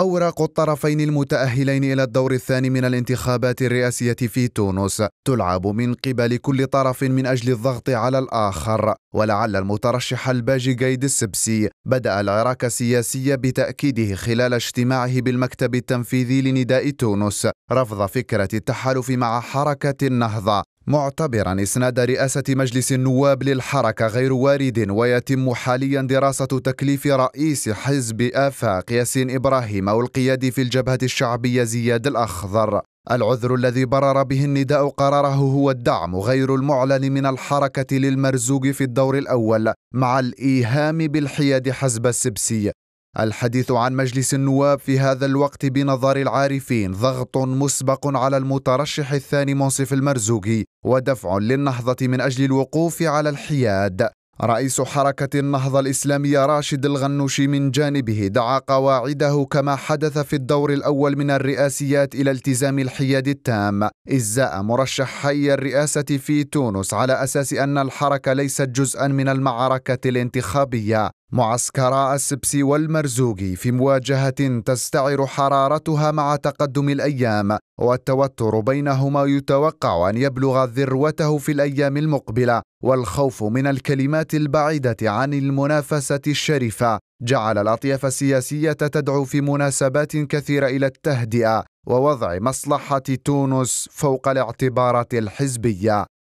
أوراق الطرفين المتأهلين إلى الدور الثاني من الانتخابات الرئاسية في تونس تلعب من قبل كل طرف من أجل الضغط على الآخر ولعل المترشح الباجي جايد السبسي بدأ العراك السياسي بتأكيده خلال اجتماعه بالمكتب التنفيذي لنداء تونس رفض فكرة التحالف مع حركة النهضة معتبرا إسناد رئاسة مجلس النواب للحركة غير وارد ويتم حاليا دراسة تكليف رئيس حزب آفاق ياسين إبراهيم او القيادي في الجبهة الشعبية زياد الأخضر العذر الذي برر به النداء قراره هو الدعم غير المعلن من الحركة للمرزوق في الدور الأول مع الإيهام بالحياد حزب السبسي الحديث عن مجلس النواب في هذا الوقت بنظر العارفين ضغط مسبق على المترشح الثاني منصف المرزوقي ودفع للنهضة من أجل الوقوف على الحياد رئيس حركة النهضة الإسلامية راشد الغنوشي من جانبه دعا قواعده كما حدث في الدور الأول من الرئاسيات إلى التزام الحياد التام إزاء مرشحي الرئاسة في تونس على أساس أن الحركة ليست جزءا من المعركة الانتخابية معسكرا السبسي والمرزوقي في مواجهة تستعر حرارتها مع تقدم الأيام والتوتر بينهما يتوقع أن يبلغ ذروته في الأيام المقبلة والخوف من الكلمات البعيدة عن المنافسة الشريفة جعل الأطياف السياسية تدعو في مناسبات كثيرة إلى التهدئة ووضع مصلحة تونس فوق الاعتبارات الحزبية